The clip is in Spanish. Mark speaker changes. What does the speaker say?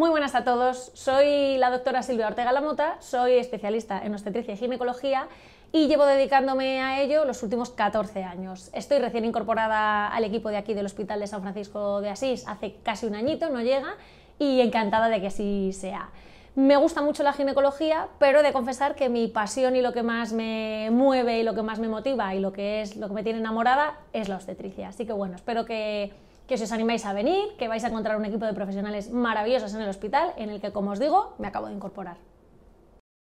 Speaker 1: Muy buenas a
Speaker 2: todos, soy la doctora Silvia Ortega Lamota, soy especialista en obstetricia y ginecología y llevo dedicándome a ello los últimos 14 años. Estoy recién incorporada al equipo de aquí del Hospital de San Francisco de Asís hace casi un añito, no llega, y encantada de que así sea. Me gusta mucho la ginecología, pero he de confesar que mi pasión y lo que más me mueve y lo que más me motiva y lo que es lo que me tiene enamorada es la obstetricia. Así que bueno, espero que que os animéis a venir, que vais a encontrar un equipo de profesionales maravillosos en el hospital, en el que, como os digo, me acabo de incorporar.